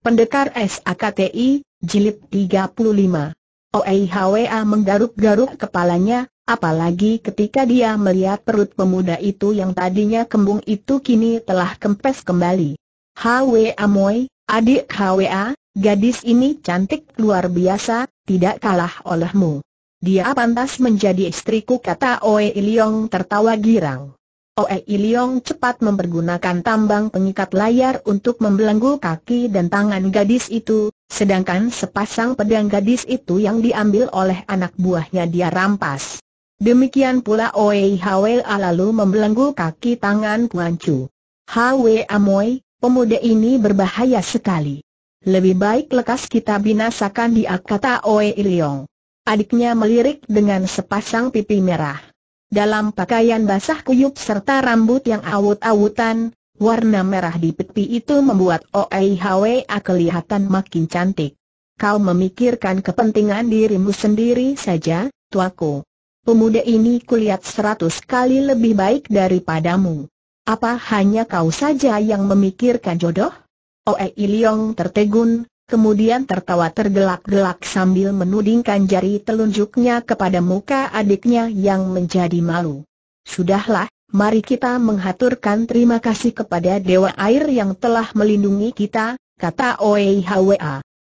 Pendekar SAKTI, Jilid 35. Oei Hwa menggaruk-garuk kepalanya, apalagi ketika dia melihat perut pemuda itu yang tadinya kembung itu kini telah kempes kembali. HWA Moi, adik HWA, gadis ini cantik luar biasa, tidak kalah olehmu. Dia pantas menjadi istriku kata Oei Iliong tertawa girang. Oe Iliong cepat mempergunakan tambang pengikat layar untuk membelenggu kaki dan tangan gadis itu, sedangkan sepasang pedang gadis itu yang diambil oleh anak buahnya dia rampas. Demikian pula Oe Hawel lalu membelenggu kaki tangan Puan Chu. Amoy, pemuda ini berbahaya sekali. Lebih baik lekas kita binasakan dia kata Oe Iliong. Adiknya melirik dengan sepasang pipi merah dalam pakaian basah kuyup serta rambut yang awut-awutan, warna merah di peti itu membuat Oei A kelihatan makin cantik. Kau memikirkan kepentingan dirimu sendiri saja, tuaku. Pemuda ini kulihat seratus kali lebih baik daripadamu. Apa hanya kau saja yang memikirkan jodoh? Oei Liong tertegun, kemudian tertawa tergelak-gelak sambil menudingkan jari telunjuknya kepada muka adiknya yang menjadi malu. Sudahlah, mari kita menghaturkan terima kasih kepada Dewa Air yang telah melindungi kita, kata Oei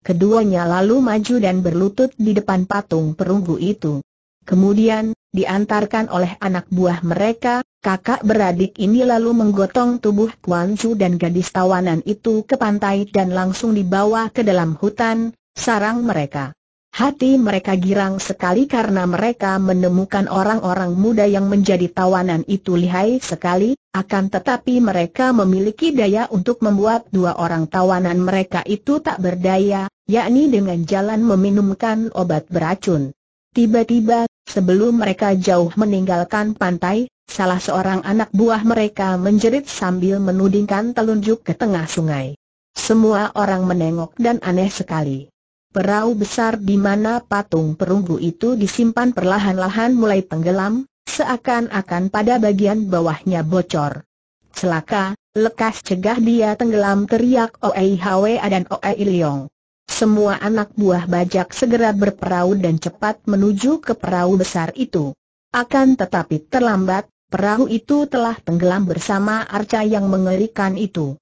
Keduanya lalu maju dan berlutut di depan patung perunggu itu. Kemudian, diantarkan oleh anak buah mereka, Kakak beradik ini lalu menggotong tubuh Kuan Chu dan gadis tawanan itu ke pantai dan langsung dibawa ke dalam hutan, sarang mereka. Hati mereka girang sekali karena mereka menemukan orang-orang muda yang menjadi tawanan itu lihai sekali, akan tetapi mereka memiliki daya untuk membuat dua orang tawanan mereka itu tak berdaya, yakni dengan jalan meminumkan obat beracun. Tiba-tiba, sebelum mereka jauh meninggalkan pantai, salah seorang anak buah mereka menjerit sambil menudingkan telunjuk ke tengah sungai. Semua orang menengok dan aneh sekali. Perahu besar di mana patung perunggu itu disimpan perlahan-lahan mulai tenggelam, seakan-akan pada bagian bawahnya bocor. Celaka, lekas cegah dia tenggelam teriak Oei Hwe dan Oei Liong. Semua anak buah bajak segera berperahu dan cepat menuju ke perahu besar itu. Akan tetapi terlambat, Perahu itu telah tenggelam bersama arca yang mengerikan itu.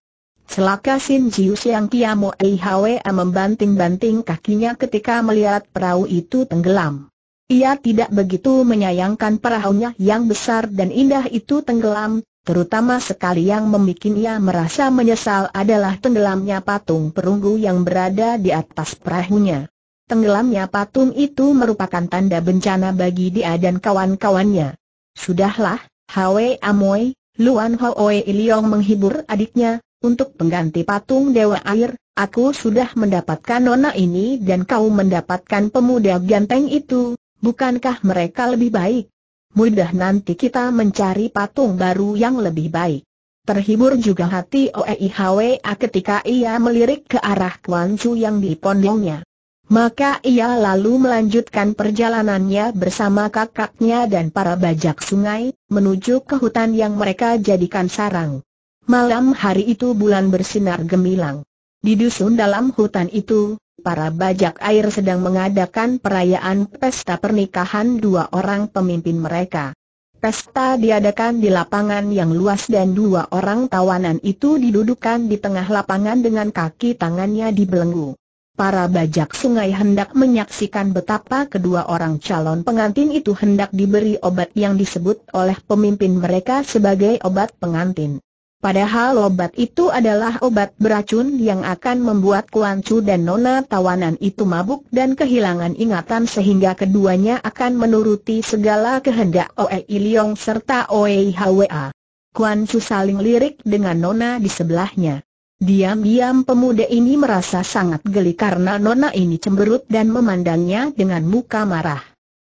Selaka Sin Jiu Siang Tiamo Eihwa membanting-banting kakinya ketika melihat perahu itu tenggelam. Ia tidak begitu menyayangkan perahunya yang besar dan indah itu tenggelam, terutama sekali yang membuatnya merasa menyesal adalah tenggelamnya patung perunggu yang berada di atas perahunya. Tenggelamnya patung itu merupakan tanda bencana bagi dia dan kawan-kawannya. Sudahlah, Hwe Amoy, Luan Hoi Iliong menghibur adiknya, untuk pengganti patung Dewa Air, aku sudah mendapatkan nona ini dan kau mendapatkan pemuda ganteng itu, bukankah mereka lebih baik? Mudah nanti kita mencari patung baru yang lebih baik. Terhibur juga hati Oei Hwa ketika ia melirik ke arah kwan Chu yang di dipondongnya. Maka ia lalu melanjutkan perjalanannya bersama kakaknya dan para bajak sungai, menuju ke hutan yang mereka jadikan sarang. Malam hari itu bulan bersinar gemilang. Di dusun dalam hutan itu, para bajak air sedang mengadakan perayaan pesta pernikahan dua orang pemimpin mereka. Pesta diadakan di lapangan yang luas dan dua orang tawanan itu didudukan di tengah lapangan dengan kaki tangannya dibelenggu para bajak sungai hendak menyaksikan betapa kedua orang calon pengantin itu hendak diberi obat yang disebut oleh pemimpin mereka sebagai obat pengantin. Padahal obat itu adalah obat beracun yang akan membuat Kuan Chu dan Nona Tawanan itu mabuk dan kehilangan ingatan sehingga keduanya akan menuruti segala kehendak Oe Iliong serta Oe Hwa. Kuan Chu saling lirik dengan Nona di sebelahnya. Diam-diam pemuda ini merasa sangat geli karena nona ini cemberut dan memandangnya dengan muka marah.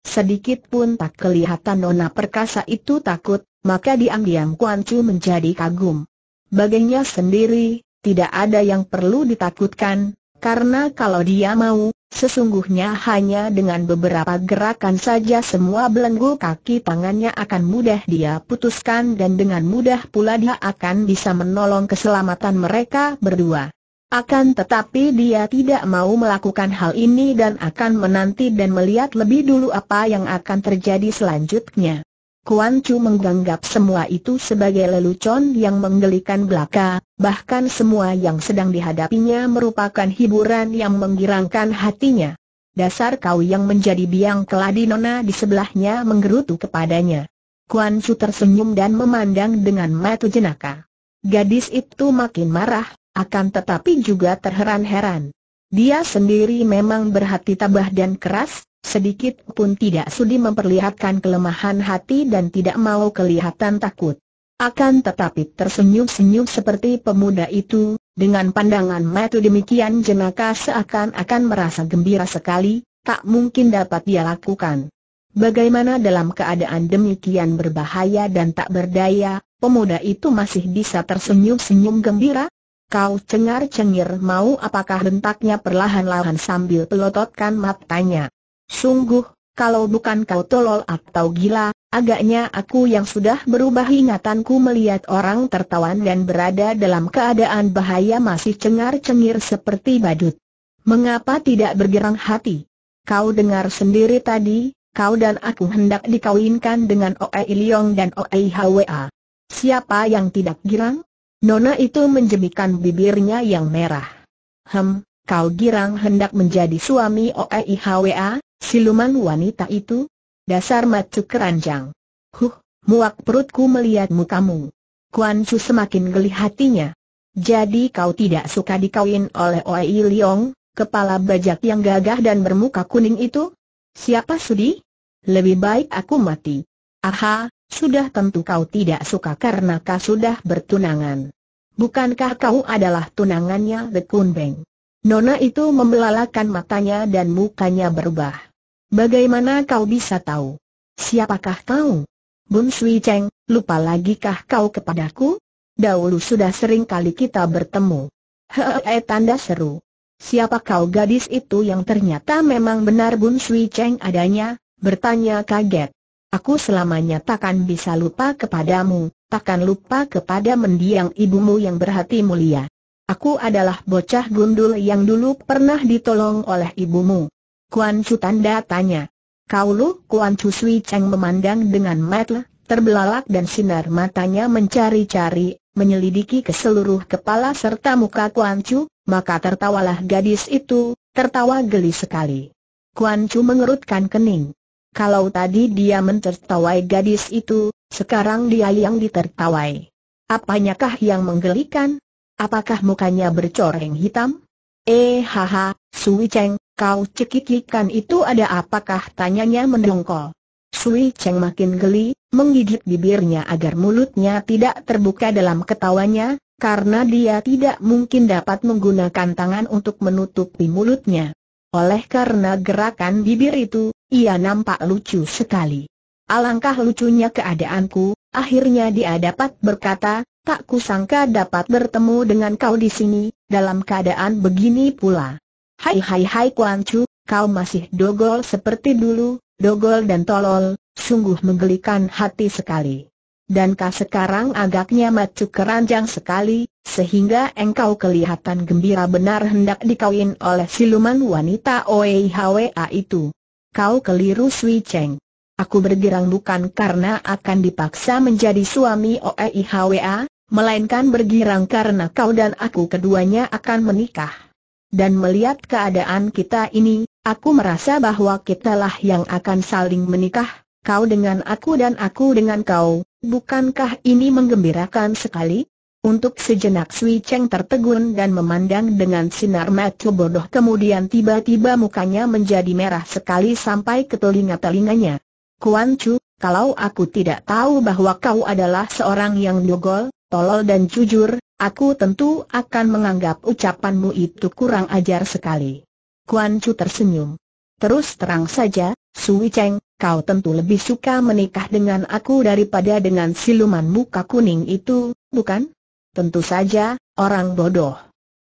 Sedikit pun tak kelihatan nona perkasa itu takut, maka diam-diam Kuan Chu menjadi kagum. Baginya sendiri, tidak ada yang perlu ditakutkan, karena kalau dia mau, Sesungguhnya hanya dengan beberapa gerakan saja semua belenggu kaki tangannya akan mudah dia putuskan dan dengan mudah pula dia akan bisa menolong keselamatan mereka berdua. Akan tetapi dia tidak mau melakukan hal ini dan akan menanti dan melihat lebih dulu apa yang akan terjadi selanjutnya. Kuan Chu menganggap semua itu sebagai lelucon yang menggelikan belaka, bahkan semua yang sedang dihadapinya merupakan hiburan yang menggirangkan hatinya. Dasar kau yang menjadi biang keladi nona di sebelahnya menggerutu kepadanya. Kuan Chu tersenyum dan memandang dengan mata jenaka. Gadis itu makin marah, akan tetapi juga terheran-heran. Dia sendiri memang berhati tabah dan keras, sedikit pun tidak sudi memperlihatkan kelemahan hati dan tidak mau kelihatan takut. Akan tetapi tersenyum-senyum seperti pemuda itu, dengan pandangan mata demikian jenaka seakan-akan merasa gembira sekali, tak mungkin dapat dia lakukan. Bagaimana dalam keadaan demikian berbahaya dan tak berdaya, pemuda itu masih bisa tersenyum-senyum gembira? Kau cengar-cengir mau apakah rentaknya perlahan-lahan sambil pelototkan matanya. Sungguh, kalau bukan kau tolol atau gila, agaknya aku yang sudah berubah ingatanku melihat orang tertawan dan berada dalam keadaan bahaya masih cengar-cengir seperti badut. Mengapa tidak bergerang hati? Kau dengar sendiri tadi, kau dan aku hendak dikawinkan dengan Oe Iliong dan Oe Hwa. Siapa yang tidak girang? Nona itu menjemikan bibirnya yang merah. Hem, kau girang hendak menjadi suami Oe Hwa? Siluman wanita itu? Dasar macu keranjang. Huh, muak perutku melihat mukamu. Kuan Chu semakin geli hatinya. Jadi kau tidak suka dikawin oleh Oi Liong, kepala bajak yang gagah dan bermuka kuning itu? Siapa sudi? Lebih baik aku mati. Aha, sudah tentu kau tidak suka karena kau sudah bertunangan. Bukankah kau adalah tunangannya The Kun Beng? Nona itu membelalakan matanya dan mukanya berubah. Bagaimana kau bisa tahu? Siapakah kau? Bun Sui Cheng, lupa lagikah kau kepadaku? Dahulu sudah sering kali kita bertemu. Hehehe eh, tanda seru. Siapa kau gadis itu yang ternyata memang benar Bun Sui Cheng adanya? Bertanya kaget. Aku selamanya takkan bisa lupa kepadamu, takkan lupa kepada mendiang ibumu yang berhati mulia. Aku adalah bocah gundul yang dulu pernah ditolong oleh ibumu. Kuan Chu tanda tanya. Kau lu, Kuan Chu Sui Cheng memandang dengan mata terbelalak dan sinar matanya mencari-cari, menyelidiki ke seluruh kepala serta muka Kuan Chu, maka tertawalah gadis itu, tertawa geli sekali. Kuan Chu mengerutkan kening. Kalau tadi dia mentertawai gadis itu, sekarang dia yang ditertawai. Apanyakah yang menggelikan? Apakah mukanya bercoreng hitam? Eh haha, Sui Cheng, kau cekikikan itu ada apakah tanyanya mendongkol. Sui Cheng makin geli, menggigit bibirnya agar mulutnya tidak terbuka dalam ketawanya, karena dia tidak mungkin dapat menggunakan tangan untuk menutupi mulutnya. Oleh karena gerakan bibir itu, ia nampak lucu sekali. Alangkah lucunya keadaanku, akhirnya dia dapat berkata, Tak kusangka dapat bertemu dengan kau di sini, dalam keadaan begini pula. Hai hai hai Kuan Chu, kau masih dogol seperti dulu, dogol dan tolol, sungguh menggelikan hati sekali. Dan kau sekarang agaknya macu keranjang sekali, sehingga engkau kelihatan gembira benar hendak dikawin oleh siluman wanita Oehwa itu. Kau keliru Sui Cheng. Aku bergerang bukan karena akan dipaksa menjadi suami e Hwa melainkan bergirang karena kau dan aku keduanya akan menikah. Dan melihat keadaan kita ini, aku merasa bahwa kitalah yang akan saling menikah, kau dengan aku dan aku dengan kau, bukankah ini menggembirakan sekali? Untuk sejenak Sui Cheng tertegun dan memandang dengan sinar mata bodoh kemudian tiba-tiba mukanya menjadi merah sekali sampai ke telinga-telinganya. Kuan Chu, kalau aku tidak tahu bahwa kau adalah seorang yang dogol, tolol dan jujur, aku tentu akan menganggap ucapanmu itu kurang ajar sekali. Kuan Chu tersenyum. Terus terang saja, Sui Cheng, kau tentu lebih suka menikah dengan aku daripada dengan siluman muka kuning itu, bukan? Tentu saja, orang bodoh.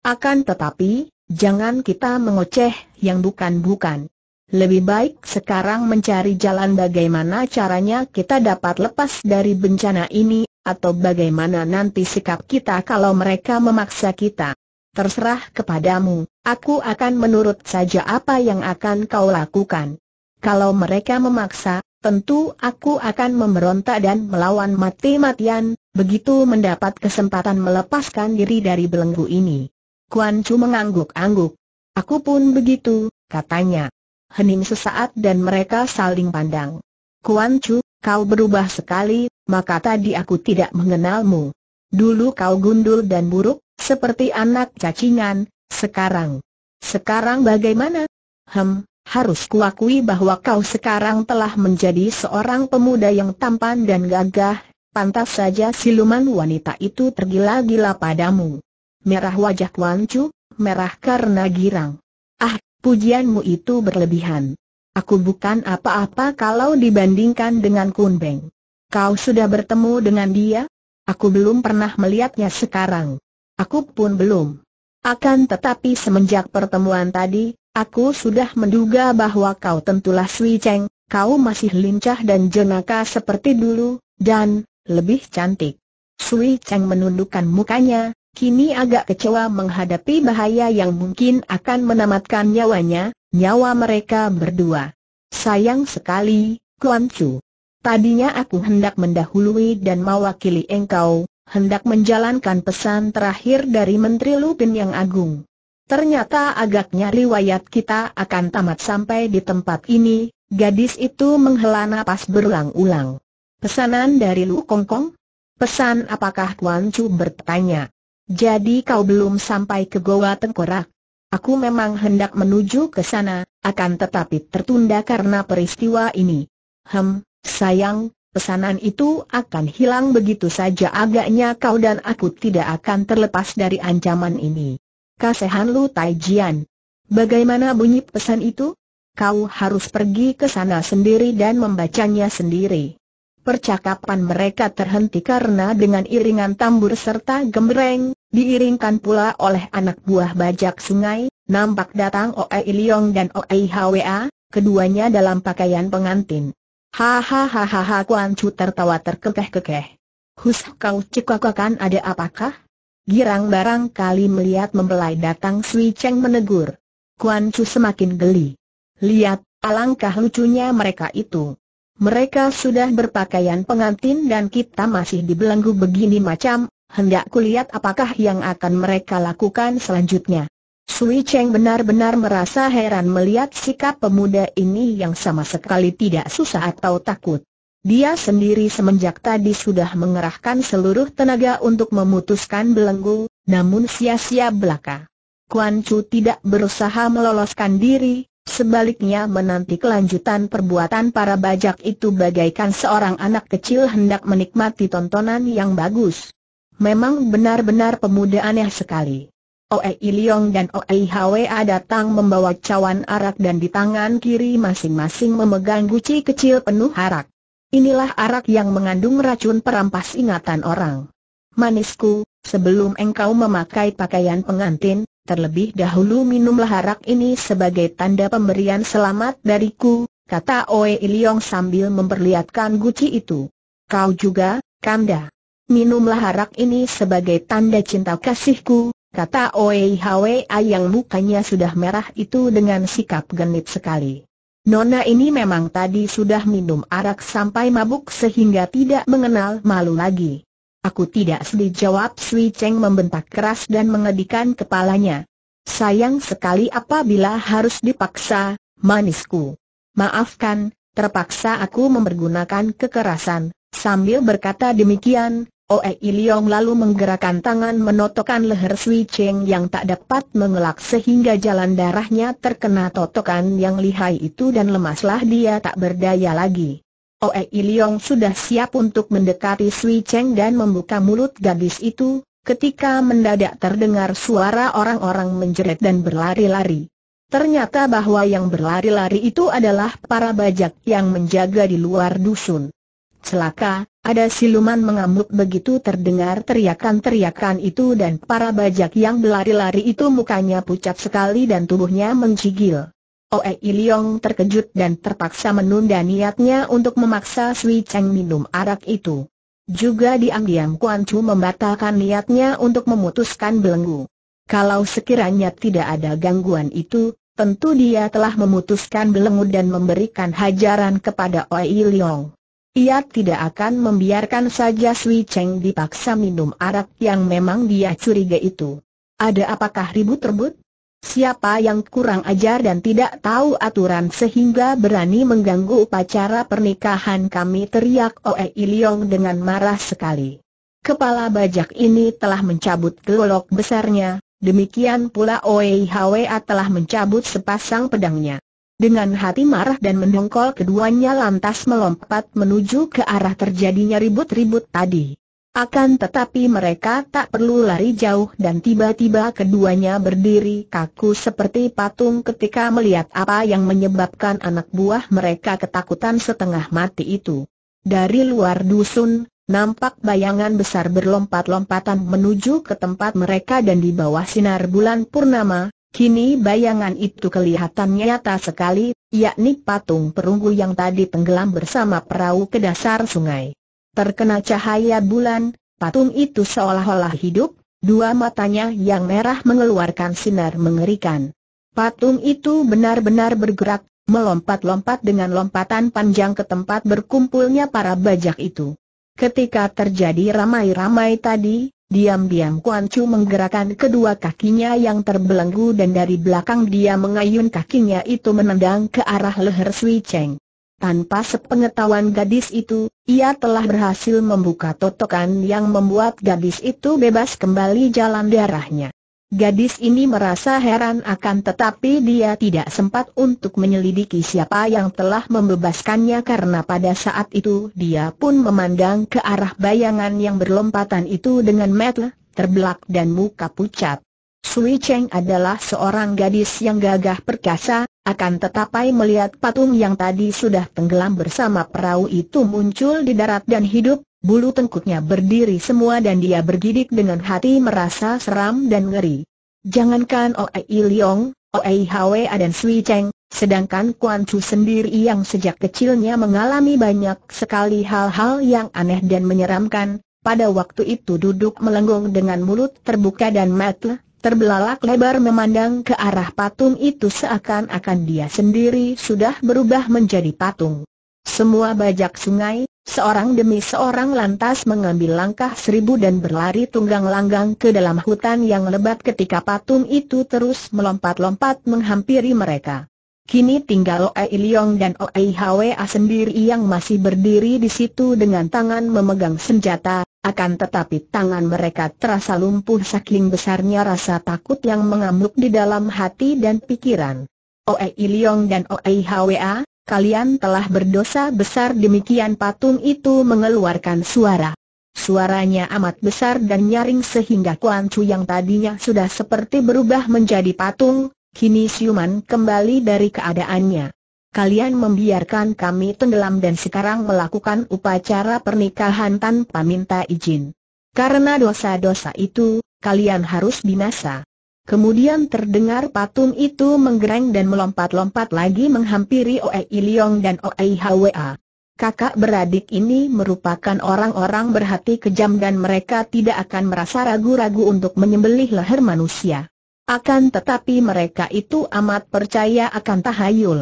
Akan tetapi, jangan kita mengoceh yang bukan-bukan. Lebih baik sekarang mencari jalan bagaimana caranya kita dapat lepas dari bencana ini, atau bagaimana nanti sikap kita kalau mereka memaksa kita. Terserah kepadamu, aku akan menurut saja apa yang akan kau lakukan. Kalau mereka memaksa, tentu aku akan memberontak dan melawan mati-matian, begitu mendapat kesempatan melepaskan diri dari belenggu ini. Kuan Chu mengangguk-angguk. Aku pun begitu, katanya hening sesaat dan mereka saling pandang. Kuan Chu, kau berubah sekali, maka tadi aku tidak mengenalmu. Dulu kau gundul dan buruk, seperti anak cacingan, sekarang. Sekarang bagaimana? Hem, harus kuakui bahwa kau sekarang telah menjadi seorang pemuda yang tampan dan gagah, pantas saja siluman wanita itu tergila-gila padamu. Merah wajah Kuan Chu, merah karena girang. Ah, pujianmu itu berlebihan. Aku bukan apa-apa kalau dibandingkan dengan Beng. Kau sudah bertemu dengan dia? Aku belum pernah melihatnya sekarang. Aku pun belum. Akan tetapi semenjak pertemuan tadi, aku sudah menduga bahwa kau tentulah Sui Cheng, kau masih lincah dan jenaka seperti dulu, dan lebih cantik. Sui Cheng menundukkan mukanya, kini agak kecewa menghadapi bahaya yang mungkin akan menamatkan nyawanya, nyawa mereka berdua. Sayang sekali, Kuan Chu. Tadinya aku hendak mendahului dan mewakili engkau, hendak menjalankan pesan terakhir dari Menteri Lupin yang agung. Ternyata agaknya riwayat kita akan tamat sampai di tempat ini, gadis itu menghela napas berulang-ulang. Pesanan dari Lu Kongkong? Pesan apakah Kuan Chu bertanya? Jadi kau belum sampai ke Goa Tengkorak. Aku memang hendak menuju ke sana, akan tetapi tertunda karena peristiwa ini. Hem, sayang, pesanan itu akan hilang begitu saja agaknya kau dan aku tidak akan terlepas dari ancaman ini. Kasehan Lu Taijian. Bagaimana bunyi pesan itu? Kau harus pergi ke sana sendiri dan membacanya sendiri. Percakapan mereka terhenti karena dengan iringan tambur serta gembreng, Diiringkan pula oleh anak buah bajak sungai, nampak datang Oe Iliong dan Oe Hwa, keduanya dalam pakaian pengantin. Hahaha Kuan Chu tertawa terkekeh-kekeh. Hus kau cekakakan ada apakah? Girang barang kali melihat membelai datang Sui Cheng menegur. Kuan Chu semakin geli. Lihat, alangkah lucunya mereka itu. Mereka sudah berpakaian pengantin dan kita masih dibelenggu begini macam hendak kulihat apakah yang akan mereka lakukan selanjutnya. Sui Cheng benar-benar merasa heran melihat sikap pemuda ini yang sama sekali tidak susah atau takut. Dia sendiri semenjak tadi sudah mengerahkan seluruh tenaga untuk memutuskan belenggu, namun sia-sia belaka. Kuan Chu tidak berusaha meloloskan diri, sebaliknya menanti kelanjutan perbuatan para bajak itu bagaikan seorang anak kecil hendak menikmati tontonan yang bagus. Memang benar-benar pemuda aneh sekali. Oei Iliong dan Oei Hwa datang membawa cawan arak dan di tangan kiri masing-masing memegang guci kecil penuh arak. Inilah arak yang mengandung racun perampas ingatan orang. Manisku, sebelum engkau memakai pakaian pengantin, terlebih dahulu minumlah arak ini sebagai tanda pemberian selamat dariku, kata Oei Iliong sambil memperlihatkan guci itu. Kau juga, Kanda minumlah harak ini sebagai tanda cinta kasihku, kata Oei Hwa yang mukanya sudah merah itu dengan sikap genit sekali. Nona ini memang tadi sudah minum arak sampai mabuk sehingga tidak mengenal malu lagi. Aku tidak sedih jawab Sui Cheng membentak keras dan mengedikan kepalanya. Sayang sekali apabila harus dipaksa, manisku. Maafkan, terpaksa aku mempergunakan kekerasan. Sambil berkata demikian, Oe Iliong lalu menggerakkan tangan menotokkan leher Sui Cheng yang tak dapat mengelak sehingga jalan darahnya terkena totokan yang lihai itu dan lemaslah dia tak berdaya lagi. Oe Iliong sudah siap untuk mendekati Sui Cheng dan membuka mulut gadis itu, ketika mendadak terdengar suara orang-orang menjerit dan berlari-lari. Ternyata bahwa yang berlari-lari itu adalah para bajak yang menjaga di luar dusun. Celaka, ada siluman mengamuk begitu terdengar teriakan-teriakan itu dan para bajak yang berlari-lari itu mukanya pucat sekali dan tubuhnya mencigil. Oe Iliong terkejut dan terpaksa menunda niatnya untuk memaksa Sui Cheng minum arak itu. Juga diam-diam Kuan Chu membatalkan niatnya untuk memutuskan belenggu. Kalau sekiranya tidak ada gangguan itu, tentu dia telah memutuskan belenggu dan memberikan hajaran kepada Oe Iliong. Ia tidak akan membiarkan saja Sui Cheng dipaksa minum arak yang memang dia curiga itu. Ada apakah ribut ribut Siapa yang kurang ajar dan tidak tahu aturan sehingga berani mengganggu upacara pernikahan kami teriak Oe Iliong dengan marah sekali. Kepala bajak ini telah mencabut gelok besarnya, demikian pula Oe Hwa telah mencabut sepasang pedangnya. Dengan hati marah dan mendongkol keduanya lantas melompat menuju ke arah terjadinya ribut-ribut tadi. Akan tetapi mereka tak perlu lari jauh dan tiba-tiba keduanya berdiri kaku seperti patung ketika melihat apa yang menyebabkan anak buah mereka ketakutan setengah mati itu. Dari luar dusun, nampak bayangan besar berlompat-lompatan menuju ke tempat mereka dan di bawah sinar bulan purnama, Kini bayangan itu kelihatan nyata sekali, yakni patung perunggu yang tadi tenggelam bersama perahu ke dasar sungai. Terkena cahaya bulan, patung itu seolah-olah hidup, dua matanya yang merah mengeluarkan sinar mengerikan. Patung itu benar-benar bergerak, melompat-lompat dengan lompatan panjang ke tempat berkumpulnya para bajak itu. Ketika terjadi ramai-ramai tadi, Diam-diam Kuan Chu menggerakkan kedua kakinya yang terbelenggu dan dari belakang dia mengayun kakinya itu menendang ke arah leher Sui Cheng. Tanpa sepengetahuan gadis itu, ia telah berhasil membuka totokan yang membuat gadis itu bebas kembali jalan darahnya. Gadis ini merasa heran akan tetapi dia tidak sempat untuk menyelidiki siapa yang telah membebaskannya karena pada saat itu dia pun memandang ke arah bayangan yang berlompatan itu dengan mata terbelak dan muka pucat. Sui Cheng adalah seorang gadis yang gagah perkasa, akan tetapi melihat patung yang tadi sudah tenggelam bersama perahu itu muncul di darat dan hidup, Bulu tengkuknya berdiri semua dan dia bergidik dengan hati merasa seram dan ngeri. Jangankan Oei Liong, Oei Hwa dan Sui Cheng, sedangkan Kuan Chu sendiri yang sejak kecilnya mengalami banyak sekali hal-hal yang aneh dan menyeramkan, pada waktu itu duduk melenggung dengan mulut terbuka dan mata terbelalak lebar memandang ke arah patung itu seakan-akan dia sendiri sudah berubah menjadi patung. Semua bajak sungai, Seorang demi seorang lantas mengambil langkah seribu dan berlari tunggang langgang ke dalam hutan yang lebat ketika patung itu terus melompat-lompat menghampiri mereka. Kini tinggal Oe Iliong dan Oe Hwa sendiri yang masih berdiri di situ dengan tangan memegang senjata, akan tetapi tangan mereka terasa lumpuh saking besarnya rasa takut yang mengamuk di dalam hati dan pikiran. Oe Iliong dan Oe Hwa, kalian telah berdosa besar demikian patung itu mengeluarkan suara. Suaranya amat besar dan nyaring sehingga Kuan Chu yang tadinya sudah seperti berubah menjadi patung, kini siuman kembali dari keadaannya. Kalian membiarkan kami tenggelam dan sekarang melakukan upacara pernikahan tanpa minta izin. Karena dosa-dosa itu, kalian harus binasa. Kemudian terdengar patung itu menggereng dan melompat-lompat lagi menghampiri Oei Liong dan Oei Hwa. Kakak beradik ini merupakan orang-orang berhati kejam dan mereka tidak akan merasa ragu-ragu untuk menyembelih leher manusia. Akan tetapi mereka itu amat percaya akan tahayul.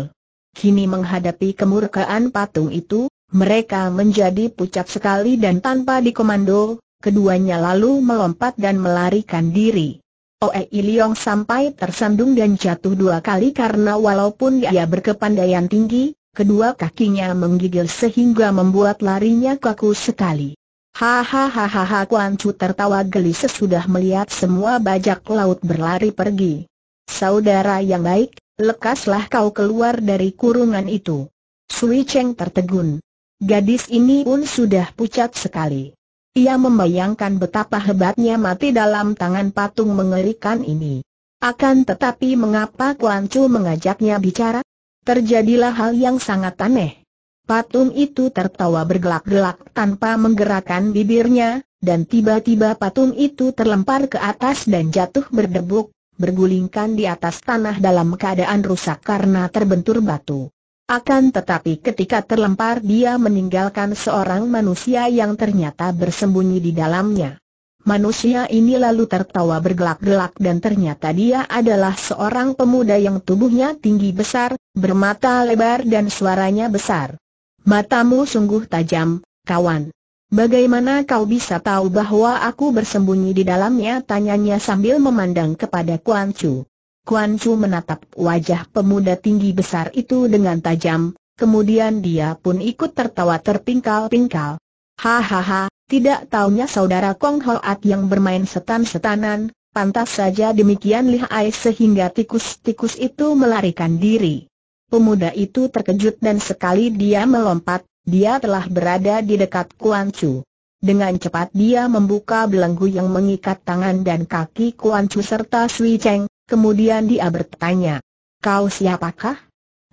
Kini menghadapi kemurkaan patung itu, mereka menjadi pucat sekali dan tanpa dikomando, keduanya lalu melompat dan melarikan diri. Oe Iliong sampai tersandung dan jatuh dua kali karena walaupun dia berkepandaian tinggi, kedua kakinya menggigil sehingga membuat larinya kaku sekali. Hahaha Kuan Chu tertawa geli sesudah melihat semua bajak laut berlari pergi. Saudara yang baik, lekaslah kau keluar dari kurungan itu. Sui Cheng tertegun. Gadis ini pun sudah pucat sekali. Ia membayangkan betapa hebatnya mati dalam tangan patung mengerikan ini. Akan tetapi mengapa Kuan Chu mengajaknya bicara? Terjadilah hal yang sangat aneh. Patung itu tertawa bergelak-gelak tanpa menggerakkan bibirnya, dan tiba-tiba patung itu terlempar ke atas dan jatuh berdebuk, bergulingkan di atas tanah dalam keadaan rusak karena terbentur batu. Akan tetapi ketika terlempar dia meninggalkan seorang manusia yang ternyata bersembunyi di dalamnya. Manusia ini lalu tertawa bergelak-gelak dan ternyata dia adalah seorang pemuda yang tubuhnya tinggi besar, bermata lebar dan suaranya besar. Matamu sungguh tajam, kawan. Bagaimana kau bisa tahu bahwa aku bersembunyi di dalamnya? Tanyanya sambil memandang kepada Kuan Chu. Kuan Chu menatap wajah pemuda tinggi besar itu dengan tajam, kemudian dia pun ikut tertawa terpingkal-pingkal. Hahaha, tidak taunya saudara Kong Hoat yang bermain setan-setanan, pantas saja demikian lihai sehingga tikus-tikus itu melarikan diri. Pemuda itu terkejut dan sekali dia melompat, dia telah berada di dekat Kuan Chu. Dengan cepat dia membuka belenggu yang mengikat tangan dan kaki Kuan Chu serta Sui Cheng, Kemudian dia bertanya, kau siapakah?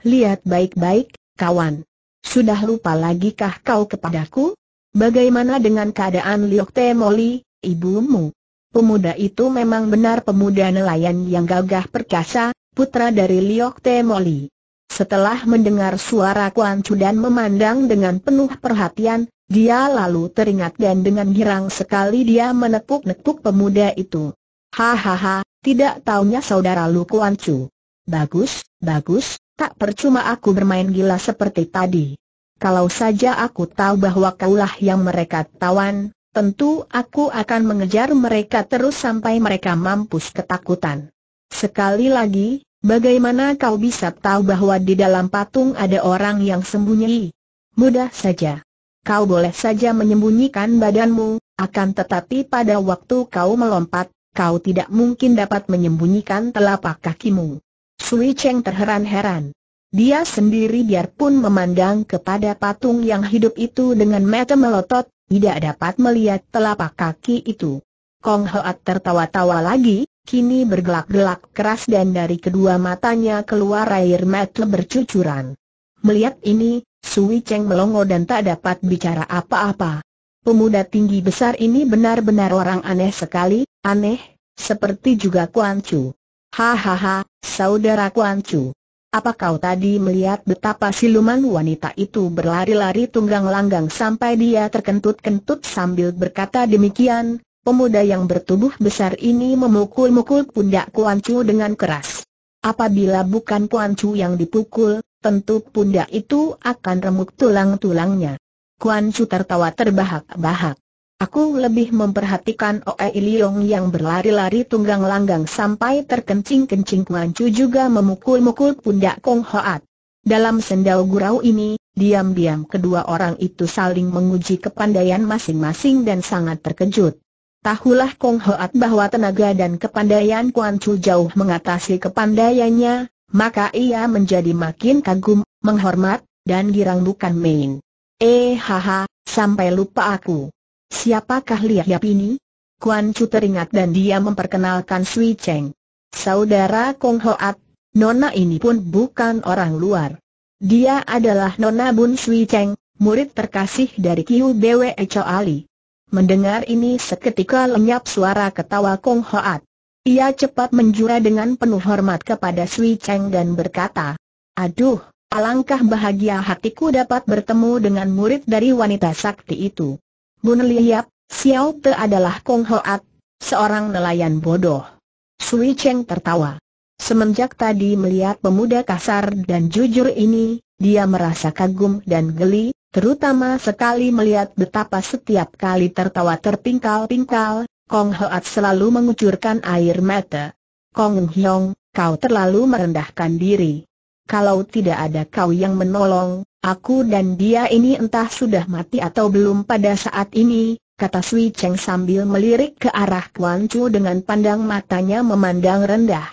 Lihat baik-baik, kawan. Sudah lupa lagikah kau kepadaku? Bagaimana dengan keadaan Liok Temoli, ibumu? Pemuda itu memang benar pemuda nelayan yang gagah perkasa, putra dari Liok Temoli. Setelah mendengar suara Kuan Chu dan memandang dengan penuh perhatian, dia lalu teringat dan dengan girang sekali dia menepuk-nepuk pemuda itu. Hahaha, tidak taunya saudara Lu Kuan Chu. Bagus, bagus, tak percuma aku bermain gila seperti tadi. Kalau saja aku tahu bahwa kaulah yang mereka tawan, tentu aku akan mengejar mereka terus sampai mereka mampus ketakutan. Sekali lagi, bagaimana kau bisa tahu bahwa di dalam patung ada orang yang sembunyi? Mudah saja. Kau boleh saja menyembunyikan badanmu, akan tetapi pada waktu kau melompat, kau tidak mungkin dapat menyembunyikan telapak kakimu. Sui Cheng terheran-heran. Dia sendiri biarpun memandang kepada patung yang hidup itu dengan mata melotot, tidak dapat melihat telapak kaki itu. Kong Hoat tertawa-tawa lagi, kini bergelak-gelak keras dan dari kedua matanya keluar air mata bercucuran. Melihat ini, Sui Cheng melongo dan tak dapat bicara apa-apa. Pemuda tinggi besar ini benar-benar orang aneh sekali, Aneh, seperti juga Kuan Chu. Hahaha, saudara Kuan Chu. Apa kau tadi melihat betapa siluman wanita itu berlari-lari tunggang langgang sampai dia terkentut-kentut sambil berkata demikian, pemuda yang bertubuh besar ini memukul-mukul pundak Kuan Chu dengan keras. Apabila bukan Kuan Chu yang dipukul, tentu pundak itu akan remuk tulang-tulangnya. Kuan Chu tertawa terbahak-bahak. Aku lebih memperhatikan Oe Iliong yang berlari-lari tunggang langgang sampai terkencing-kencing Kuan Chu juga memukul-mukul pundak Kong Hoat. Dalam sendau gurau ini, diam-diam kedua orang itu saling menguji kepandaian masing-masing dan sangat terkejut. Tahulah Kong Hoat bahwa tenaga dan kepandaian Kuan Chu jauh mengatasi kepandaiannya, maka ia menjadi makin kagum, menghormat, dan girang bukan main. Eh haha, sampai lupa aku. Siapakah Liap ini? Kuan Chu teringat dan dia memperkenalkan Sui Cheng. Saudara Kong Hoat, nona ini pun bukan orang luar. Dia adalah nona Bun Sui Cheng, murid terkasih dari Kiu Bwe Ali. Mendengar ini seketika lenyap suara ketawa Kong Hoat. Ia cepat menjura dengan penuh hormat kepada Sui Cheng dan berkata, Aduh, Alangkah bahagia hatiku dapat bertemu dengan murid dari wanita sakti itu. Bun Liap, Xiao Te adalah Kong Hoat, seorang nelayan bodoh. Sui Cheng tertawa. Semenjak tadi melihat pemuda kasar dan jujur ini, dia merasa kagum dan geli, terutama sekali melihat betapa setiap kali tertawa terpingkal-pingkal, Kong Hoat selalu mengucurkan air mata. Kong Hyong, kau terlalu merendahkan diri kalau tidak ada kau yang menolong, aku dan dia ini entah sudah mati atau belum pada saat ini, kata Sui Cheng sambil melirik ke arah Kuan Chu dengan pandang matanya memandang rendah.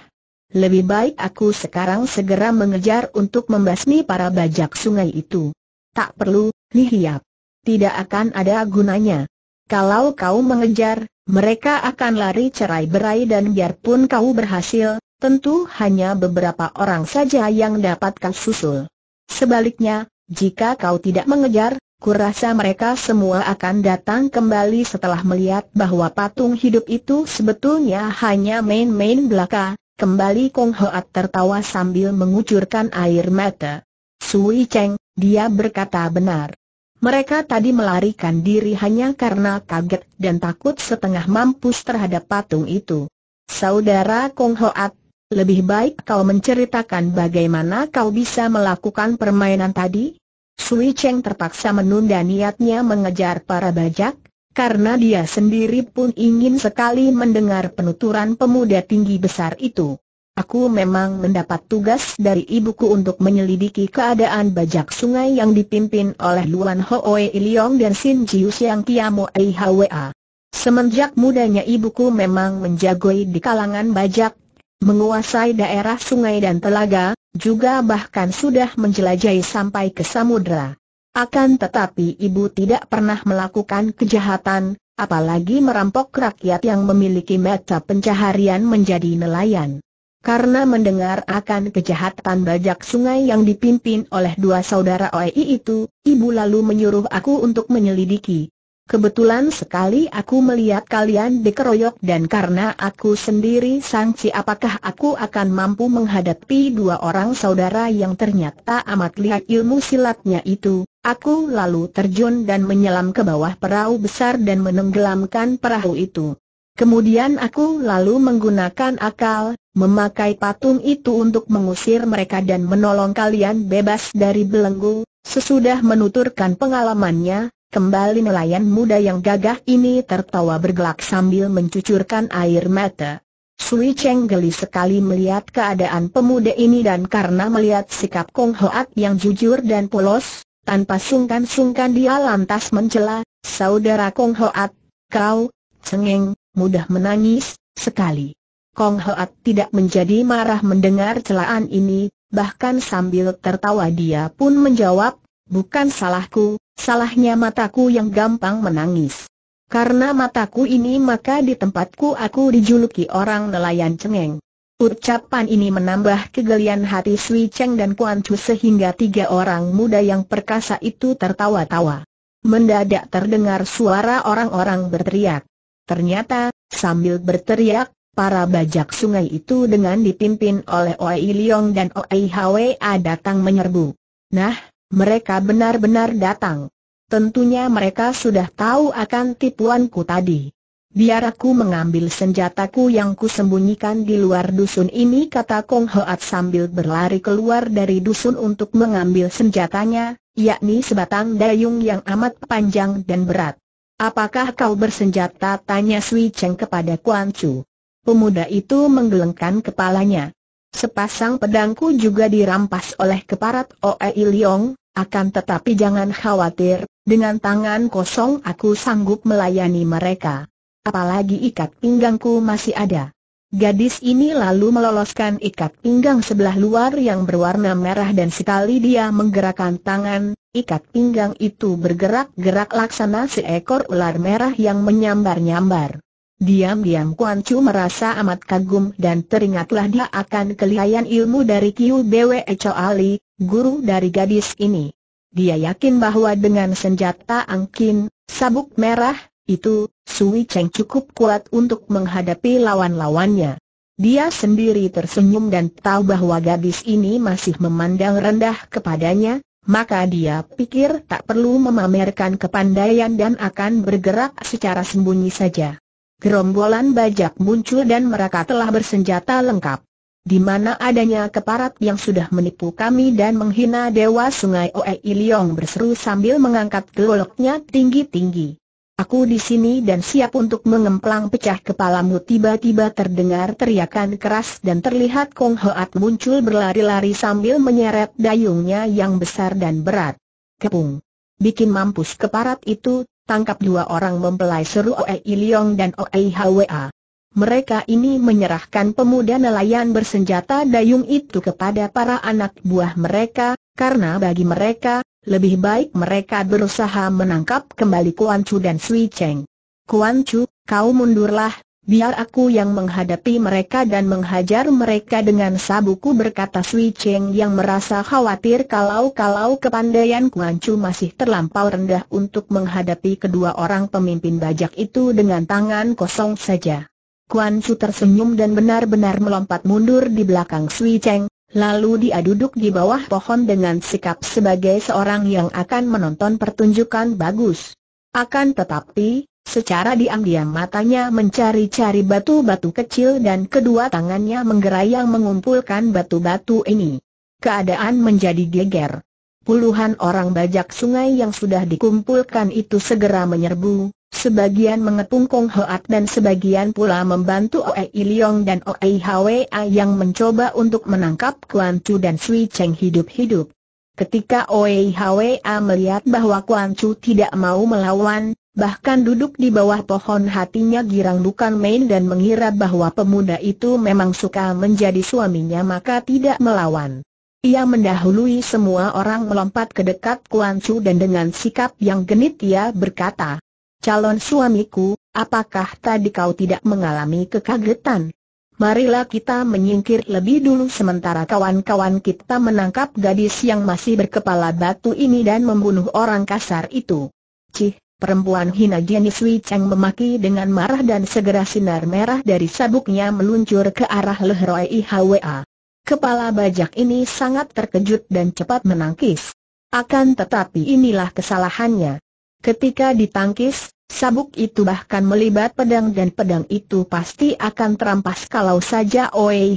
Lebih baik aku sekarang segera mengejar untuk membasmi para bajak sungai itu. Tak perlu, Nihiap. Tidak akan ada gunanya. Kalau kau mengejar, mereka akan lari cerai berai dan biarpun kau berhasil, tentu hanya beberapa orang saja yang dapat susul. Sebaliknya, jika kau tidak mengejar, kurasa mereka semua akan datang kembali setelah melihat bahwa patung hidup itu sebetulnya hanya main-main belaka. Kembali Kong Hoat tertawa sambil mengucurkan air mata. Sui Cheng, dia berkata benar. Mereka tadi melarikan diri hanya karena kaget dan takut setengah mampus terhadap patung itu. Saudara Kong Hoat, lebih baik kau menceritakan bagaimana kau bisa melakukan permainan tadi? Sui Cheng terpaksa menunda niatnya mengejar para bajak, karena dia sendiri pun ingin sekali mendengar penuturan pemuda tinggi besar itu. Aku memang mendapat tugas dari ibuku untuk menyelidiki keadaan bajak sungai yang dipimpin oleh Luan Hoe Iliong dan Sin Jiu Xiang Kiamo Hwa. Semenjak mudanya ibuku memang menjagoi di kalangan bajak, menguasai daerah sungai dan telaga, juga bahkan sudah menjelajahi sampai ke samudera. Akan tetapi ibu tidak pernah melakukan kejahatan, apalagi merampok rakyat yang memiliki mata pencaharian menjadi nelayan. Karena mendengar akan kejahatan bajak sungai yang dipimpin oleh dua saudara OEI itu, ibu lalu menyuruh aku untuk menyelidiki. Kebetulan sekali aku melihat kalian dikeroyok dan karena aku sendiri sangsi apakah aku akan mampu menghadapi dua orang saudara yang ternyata amat lihat ilmu silatnya itu, aku lalu terjun dan menyelam ke bawah perahu besar dan menenggelamkan perahu itu. Kemudian aku lalu menggunakan akal, memakai patung itu untuk mengusir mereka dan menolong kalian bebas dari belenggu, Sesudah menuturkan pengalamannya, Kembali nelayan muda yang gagah ini tertawa bergelak sambil mencucurkan air mata. Sui Cheng geli sekali melihat keadaan pemuda ini dan karena melihat sikap Kong Hoat yang jujur dan polos, tanpa sungkan-sungkan dia lantas mencela, Saudara Kong Hoat, kau, cengeng, mudah menangis, sekali. Kong Hoat tidak menjadi marah mendengar celaan ini, bahkan sambil tertawa dia pun menjawab, bukan salahku, Salahnya mataku yang gampang menangis. Karena mataku ini maka di tempatku aku dijuluki orang nelayan cengeng. Ucapan ini menambah kegelian hati Sui Cheng dan Kuan Chu sehingga tiga orang muda yang perkasa itu tertawa-tawa. Mendadak terdengar suara orang-orang berteriak. Ternyata, sambil berteriak, para bajak sungai itu dengan dipimpin oleh Oi Liong dan Oi Hwa ah, datang menyerbu. Nah, mereka benar-benar datang. Tentunya mereka sudah tahu akan tipuanku tadi. Biar aku mengambil senjataku yang kusembunyikan di luar dusun ini kata Kong Hoat sambil berlari keluar dari dusun untuk mengambil senjatanya, yakni sebatang dayung yang amat panjang dan berat. Apakah kau bersenjata? tanya Sui Cheng kepada Kuan Chu. Pemuda itu menggelengkan kepalanya. Sepasang pedangku juga dirampas oleh keparat Oe Liong. Akan tetapi jangan khawatir, dengan tangan kosong aku sanggup melayani mereka. Apalagi ikat pinggangku masih ada. Gadis ini lalu meloloskan ikat pinggang sebelah luar yang berwarna merah dan sekali dia menggerakkan tangan, ikat pinggang itu bergerak-gerak laksana seekor ular merah yang menyambar-nyambar. Diam-diam Kuan Chu merasa amat kagum dan teringatlah dia akan kelihayan ilmu dari Kiu Bwe Cho Ali, guru dari gadis ini. Dia yakin bahwa dengan senjata angkin, sabuk merah, itu, Sui Cheng cukup kuat untuk menghadapi lawan-lawannya. Dia sendiri tersenyum dan tahu bahwa gadis ini masih memandang rendah kepadanya, maka dia pikir tak perlu memamerkan kepandaian dan akan bergerak secara sembunyi saja. Gerombolan bajak muncul dan mereka telah bersenjata lengkap di mana adanya keparat yang sudah menipu kami dan menghina Dewa Sungai Oe Iliong berseru sambil mengangkat geloknya tinggi-tinggi. Aku di sini dan siap untuk mengemplang pecah kepalamu tiba-tiba terdengar teriakan keras dan terlihat Kong Hoat muncul berlari-lari sambil menyeret dayungnya yang besar dan berat. Kepung! Bikin mampus keparat itu, tangkap dua orang mempelai seru Oe Iliong dan Oe Hwa mereka ini menyerahkan pemuda nelayan bersenjata dayung itu kepada para anak buah mereka, karena bagi mereka, lebih baik mereka berusaha menangkap kembali Kuan Chu dan Sui Cheng. Kuan Chu, kau mundurlah, biar aku yang menghadapi mereka dan menghajar mereka dengan sabuku berkata Sui Cheng yang merasa khawatir kalau-kalau kepandaian Kuan Chu masih terlampau rendah untuk menghadapi kedua orang pemimpin bajak itu dengan tangan kosong saja. Kuan Su tersenyum dan benar-benar melompat mundur di belakang Sui Cheng, lalu dia duduk di bawah pohon dengan sikap sebagai seorang yang akan menonton pertunjukan bagus. Akan tetapi, secara diam-diam matanya mencari-cari batu-batu kecil dan kedua tangannya menggerayang mengumpulkan batu-batu ini. Keadaan menjadi geger. Puluhan orang bajak sungai yang sudah dikumpulkan itu segera menyerbu, Sebagian mengepung Kong Hoat dan sebagian pula membantu Oe Iliong dan Oe Hwa yang mencoba untuk menangkap Kuan Chu dan Sui Cheng hidup-hidup. Ketika Oe Hwa melihat bahwa Kuan Chu tidak mau melawan, bahkan duduk di bawah pohon hatinya girang bukan main dan mengira bahwa pemuda itu memang suka menjadi suaminya maka tidak melawan. Ia mendahului semua orang melompat ke dekat Kuan Chu dan dengan sikap yang genit ia berkata, calon suamiku, apakah tadi kau tidak mengalami kekagetan? Marilah kita menyingkir lebih dulu sementara kawan-kawan kita menangkap gadis yang masih berkepala batu ini dan membunuh orang kasar itu. Cih, perempuan hina jenis Wei Cheng memaki dengan marah dan segera sinar merah dari sabuknya meluncur ke arah Leheroi IHWA. Kepala bajak ini sangat terkejut dan cepat menangkis. Akan tetapi inilah kesalahannya. Ketika ditangkis, sabuk itu bahkan melibat pedang dan pedang itu pasti akan terampas kalau saja Oei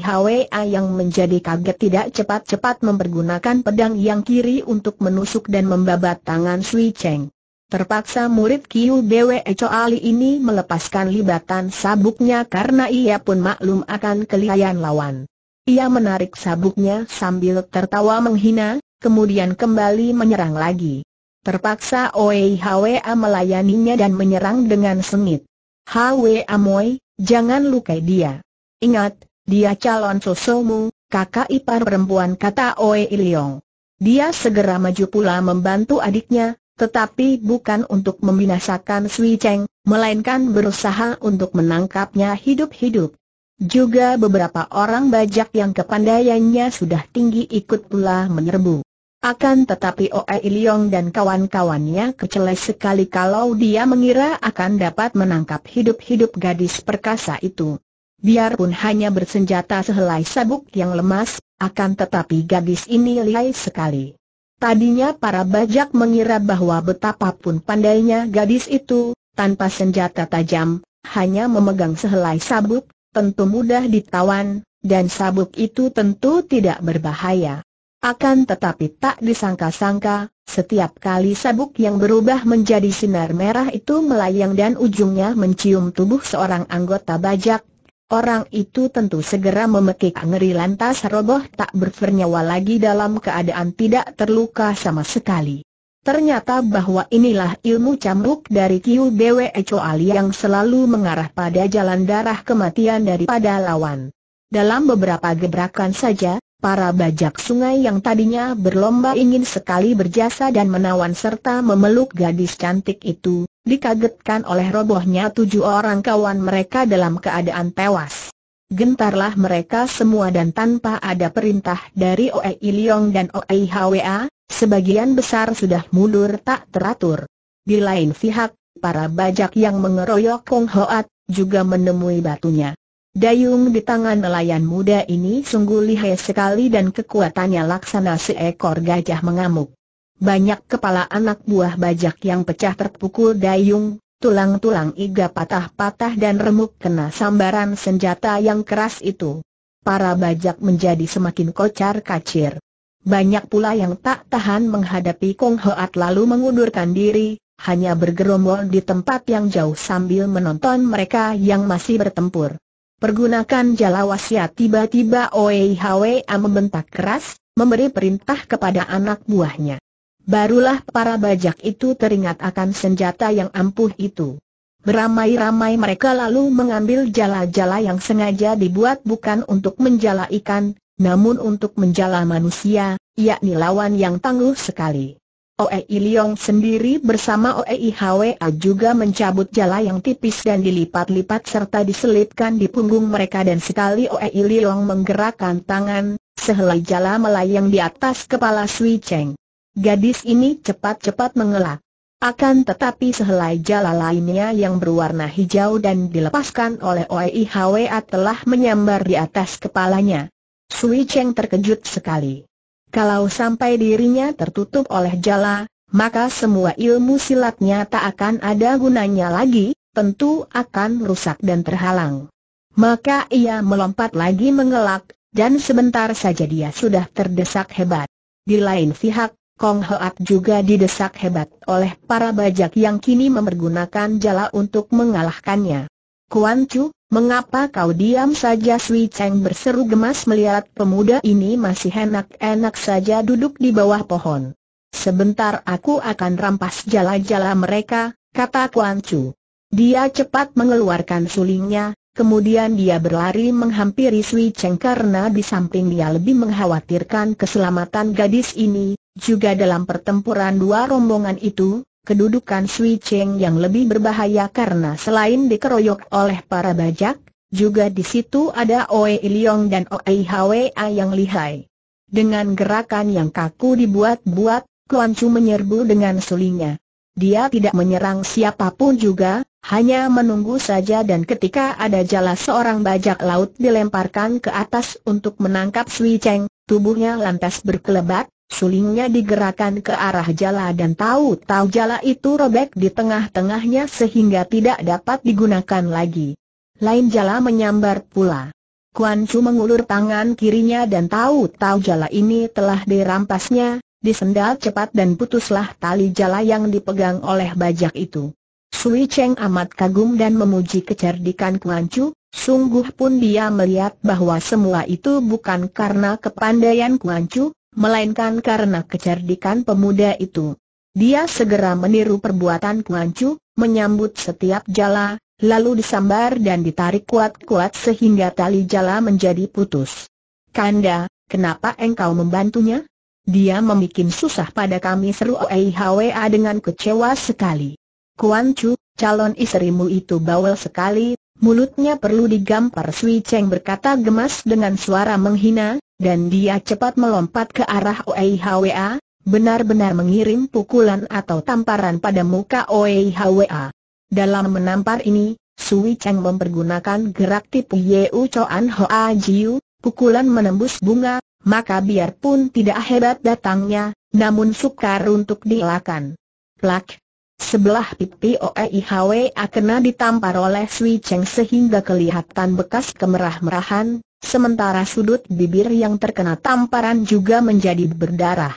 yang menjadi kaget tidak cepat-cepat mempergunakan pedang yang kiri untuk menusuk dan membabat tangan Sui Cheng. Terpaksa murid Kiu Bwe Ali ini melepaskan libatan sabuknya karena ia pun maklum akan kelihayan lawan. Ia menarik sabuknya sambil tertawa menghina, kemudian kembali menyerang lagi. Terpaksa Oei Hwa melayaninya dan menyerang dengan sengit. Hwa Moi, jangan lukai dia. Ingat, dia calon sosomu, kakak ipar perempuan kata Oei Liong. Dia segera maju pula membantu adiknya, tetapi bukan untuk membinasakan Sui Cheng, melainkan berusaha untuk menangkapnya hidup-hidup. Juga beberapa orang bajak yang kepandaiannya sudah tinggi ikut pula menyerbu. Akan tetapi Oe Iliong dan kawan-kawannya kecele sekali kalau dia mengira akan dapat menangkap hidup-hidup gadis perkasa itu. Biarpun hanya bersenjata sehelai sabuk yang lemas, akan tetapi gadis ini lihai sekali. Tadinya para bajak mengira bahwa betapapun pandainya gadis itu, tanpa senjata tajam, hanya memegang sehelai sabuk, tentu mudah ditawan, dan sabuk itu tentu tidak berbahaya. Akan tetapi tak disangka-sangka, setiap kali sabuk yang berubah menjadi sinar merah itu melayang dan ujungnya mencium tubuh seorang anggota bajak, orang itu tentu segera memekik ngeri lantas roboh tak bernyawa lagi dalam keadaan tidak terluka sama sekali. Ternyata bahwa inilah ilmu camruk dari Kiu Bwe Choali yang selalu mengarah pada jalan darah kematian daripada lawan. Dalam beberapa gebrakan saja, para bajak sungai yang tadinya berlomba ingin sekali berjasa dan menawan serta memeluk gadis cantik itu, dikagetkan oleh robohnya tujuh orang kawan mereka dalam keadaan tewas. Gentarlah mereka semua dan tanpa ada perintah dari Oe Iliong dan Oe Hwa, sebagian besar sudah mundur tak teratur. Di lain pihak, para bajak yang mengeroyok Kong Hoat, juga menemui batunya. Dayung di tangan nelayan muda ini sungguh lihai sekali dan kekuatannya laksana seekor gajah mengamuk. Banyak kepala anak buah bajak yang pecah terpukul dayung, tulang-tulang iga patah-patah dan remuk kena sambaran senjata yang keras itu. Para bajak menjadi semakin kocar kacir. Banyak pula yang tak tahan menghadapi Kong Hoat lalu mengundurkan diri, hanya bergerombol di tempat yang jauh sambil menonton mereka yang masih bertempur. Pergunakan jala wasiat tiba-tiba Oei Hwa membentak keras, memberi perintah kepada anak buahnya. Barulah para bajak itu teringat akan senjata yang ampuh itu. Beramai-ramai mereka lalu mengambil jala-jala yang sengaja dibuat bukan untuk menjala ikan, namun untuk menjala manusia, yakni lawan yang tangguh sekali. OE Liong sendiri bersama OE Hwa juga mencabut jala yang tipis dan dilipat-lipat serta diselipkan di punggung mereka dan sekali OE Liong menggerakkan tangan, sehelai jala melayang di atas kepala Sui Cheng. Gadis ini cepat-cepat mengelak. Akan tetapi sehelai jala lainnya yang berwarna hijau dan dilepaskan oleh OE Hwa telah menyambar di atas kepalanya. Sui Cheng terkejut sekali. Kalau sampai dirinya tertutup oleh jala, maka semua ilmu silatnya tak akan ada gunanya lagi, tentu akan rusak dan terhalang. Maka ia melompat lagi mengelak, dan sebentar saja dia sudah terdesak hebat. Di lain pihak, Kong Hoat juga didesak hebat oleh para bajak yang kini memergunakan jala untuk mengalahkannya. Kuan Chu, Mengapa kau diam saja Sui Cheng berseru gemas melihat pemuda ini masih enak-enak saja duduk di bawah pohon. Sebentar aku akan rampas jala-jala mereka, kata Kuan Chu. Dia cepat mengeluarkan sulingnya, kemudian dia berlari menghampiri Sui Cheng karena di samping dia lebih mengkhawatirkan keselamatan gadis ini, juga dalam pertempuran dua rombongan itu, kedudukan Sui Cheng yang lebih berbahaya karena selain dikeroyok oleh para bajak, juga di situ ada Oe Iliong dan Oe Hwa yang lihai. Dengan gerakan yang kaku dibuat-buat, Kuan Chu menyerbu dengan sulinya. Dia tidak menyerang siapapun juga, hanya menunggu saja dan ketika ada jala seorang bajak laut dilemparkan ke atas untuk menangkap Sui Cheng, tubuhnya lantas berkelebat, Sulingnya digerakkan ke arah jala dan tahu-tahu jala itu robek di tengah-tengahnya sehingga tidak dapat digunakan lagi. Lain jala menyambar pula. Kuan Chu mengulur tangan kirinya dan tahu-tahu jala ini telah dirampasnya, disendal cepat dan putuslah tali jala yang dipegang oleh bajak itu. Sui Cheng amat kagum dan memuji kecerdikan Kuan Chu, sungguh pun dia melihat bahwa semua itu bukan karena kepandaian Kuan Chu, melainkan karena kecerdikan pemuda itu. Dia segera meniru perbuatan Kuan Kuancu, menyambut setiap jala, lalu disambar dan ditarik kuat-kuat sehingga tali jala menjadi putus. Kanda, kenapa engkau membantunya? Dia membuat susah pada kami seru Oehwa dengan kecewa sekali. Kuan Chu, calon istrimu itu bawel sekali, mulutnya perlu digampar Sui Cheng berkata gemas dengan suara menghina, dan dia cepat melompat ke arah OEHWA, benar-benar mengirim pukulan atau tamparan pada muka OEHWA. Dalam menampar ini, Sui Cheng mempergunakan gerak tipu Yeu Choan Hoa Jiu, pukulan menembus bunga, maka biarpun tidak hebat datangnya, namun sukar untuk dielakkan. Plak, Sebelah pipi Oeihwe akena ditampar oleh Sui Cheng sehingga kelihatan bekas kemerah-merahan, sementara sudut bibir yang terkena tamparan juga menjadi berdarah.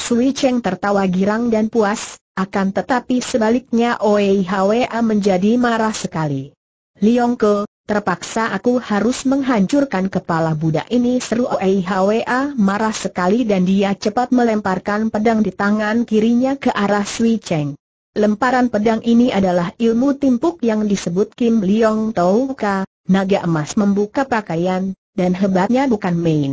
Sui Cheng tertawa girang dan puas, akan tetapi sebaliknya Oeihwe menjadi marah sekali. Liong Ke, terpaksa aku harus menghancurkan kepala budak ini seru Oeihwe marah sekali dan dia cepat melemparkan pedang di tangan kirinya ke arah Sui Cheng. Lemparan pedang ini adalah ilmu timpuk yang disebut Kim Leong Tau Ka, naga emas membuka pakaian, dan hebatnya bukan main.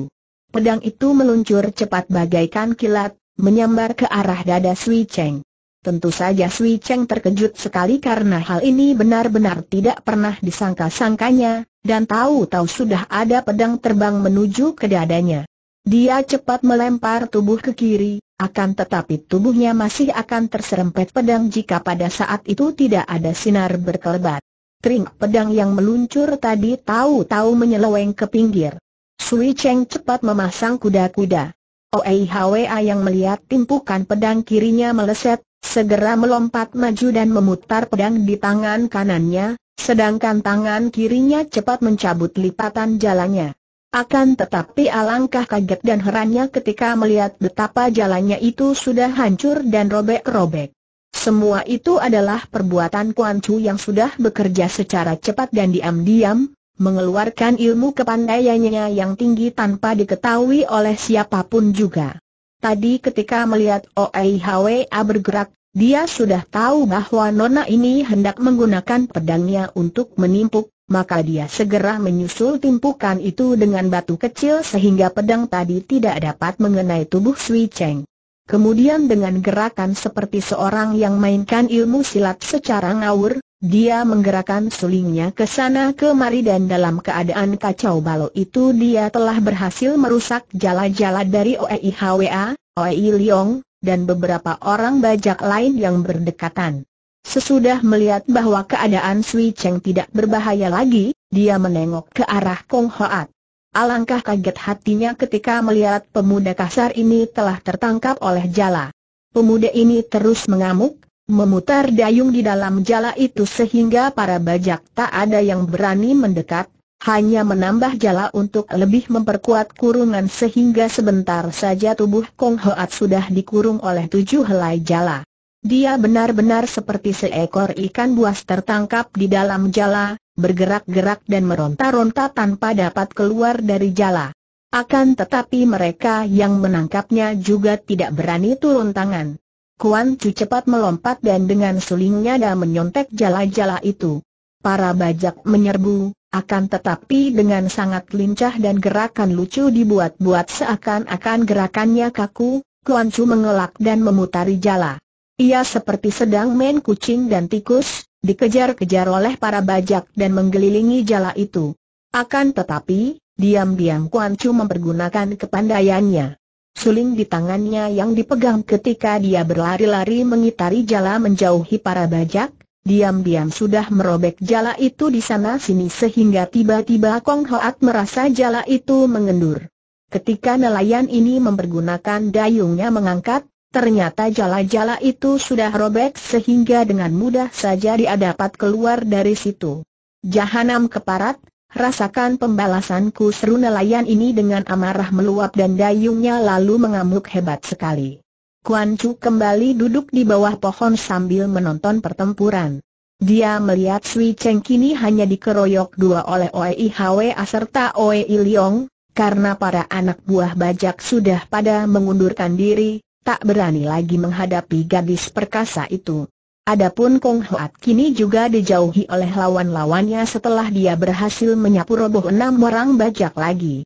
Pedang itu meluncur cepat bagaikan kilat, menyambar ke arah dada Sui Cheng. Tentu saja Sui Cheng terkejut sekali karena hal ini benar-benar tidak pernah disangka-sangkanya, dan tahu-tahu sudah ada pedang terbang menuju ke dadanya. Dia cepat melempar tubuh ke kiri, akan tetapi tubuhnya masih akan terserempet pedang jika pada saat itu tidak ada sinar berkelebat. Tring pedang yang meluncur tadi tahu-tahu menyeleweng ke pinggir. Sui Cheng cepat memasang kuda-kuda. Oei Hwa yang melihat timpukan pedang kirinya meleset, segera melompat maju dan memutar pedang di tangan kanannya, sedangkan tangan kirinya cepat mencabut lipatan jalannya. Akan tetapi alangkah kaget dan herannya ketika melihat betapa jalannya itu sudah hancur dan robek-robek. Semua itu adalah perbuatan Kuan Chu yang sudah bekerja secara cepat dan diam-diam, mengeluarkan ilmu kepandaiannya yang tinggi tanpa diketahui oleh siapapun juga. Tadi ketika melihat Oei OEIHWA bergerak, dia sudah tahu bahwa Nona ini hendak menggunakan pedangnya untuk menimpuk, maka dia segera menyusul timpukan itu dengan batu kecil sehingga pedang tadi tidak dapat mengenai tubuh Sui Cheng. Kemudian dengan gerakan seperti seorang yang mainkan ilmu silat secara ngawur, dia menggerakkan sulingnya ke sana kemari dan dalam keadaan kacau balau itu dia telah berhasil merusak jala-jala dari OEI HWA, OEI Liong, dan beberapa orang bajak lain yang berdekatan. Sesudah melihat bahwa keadaan Sui Cheng tidak berbahaya lagi, dia menengok ke arah Kong Hoat. Alangkah kaget hatinya ketika melihat pemuda kasar ini telah tertangkap oleh jala. Pemuda ini terus mengamuk, memutar dayung di dalam jala itu sehingga para bajak tak ada yang berani mendekat, hanya menambah jala untuk lebih memperkuat kurungan sehingga sebentar saja tubuh Kong Hoat sudah dikurung oleh tujuh helai jala. Dia benar-benar seperti seekor ikan buas tertangkap di dalam jala, bergerak-gerak dan meronta-ronta tanpa dapat keluar dari jala. Akan tetapi mereka yang menangkapnya juga tidak berani turun tangan. Kuan Chu cepat melompat dan dengan sulingnya dia menyontek jala-jala itu. Para bajak menyerbu, akan tetapi dengan sangat lincah dan gerakan lucu dibuat-buat seakan-akan gerakannya kaku, Kuan Chu mengelak dan memutari jala. Ia seperti sedang main kucing dan tikus, dikejar-kejar oleh para bajak dan menggelilingi jala itu. Akan tetapi, diam-diam Kuan Chu mempergunakan kepandaiannya. Suling di tangannya yang dipegang ketika dia berlari-lari mengitari jala menjauhi para bajak, diam-diam sudah merobek jala itu di sana-sini sehingga tiba-tiba Kong Hoat merasa jala itu mengendur. Ketika nelayan ini mempergunakan dayungnya mengangkat, Ternyata jala-jala itu sudah robek sehingga dengan mudah saja dia dapat keluar dari situ. Jahanam keparat, rasakan pembalasanku seru nelayan ini dengan amarah meluap dan dayungnya lalu mengamuk hebat sekali. Kuan Chu kembali duduk di bawah pohon sambil menonton pertempuran. Dia melihat Sui Cheng kini hanya dikeroyok dua oleh Oei Hwe serta Oei Liong, karena para anak buah bajak sudah pada mengundurkan diri, tak berani lagi menghadapi gadis perkasa itu. Adapun Kong Hoat kini juga dijauhi oleh lawan-lawannya setelah dia berhasil menyapu roboh enam orang bajak lagi.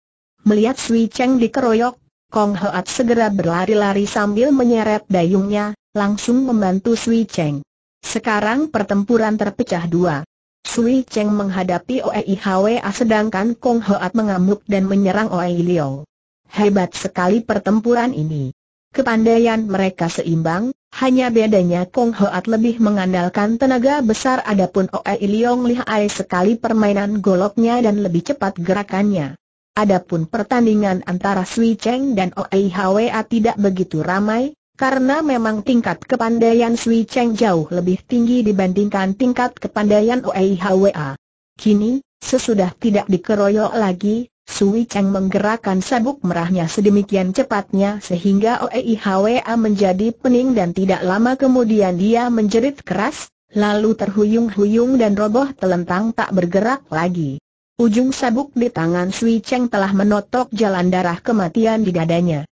Melihat Sui Cheng dikeroyok, Kong Hoat segera berlari-lari sambil menyeret dayungnya, langsung membantu Sui Cheng. Sekarang pertempuran terpecah dua. Sui Cheng menghadapi Oei Hwa sedangkan Kong Hoat mengamuk dan menyerang Oei Liao. Hebat sekali pertempuran ini. Kepandaian mereka seimbang, hanya bedanya Kong Hoat lebih mengandalkan tenaga besar adapun Oe Iliong lihai sekali permainan goloknya dan lebih cepat gerakannya. Adapun pertandingan antara Sui Cheng dan Oe Hwa tidak begitu ramai, karena memang tingkat kepandaian Sui Cheng jauh lebih tinggi dibandingkan tingkat kepandaian Oe Hwa. Kini, sesudah tidak dikeroyok lagi, Sui Cheng menggerakkan sabuk merahnya sedemikian cepatnya sehingga Oei Hwa menjadi pening dan tidak lama kemudian dia menjerit keras, lalu terhuyung-huyung dan roboh telentang tak bergerak lagi. Ujung sabuk di tangan Sui Cheng telah menotok jalan darah kematian di dadanya.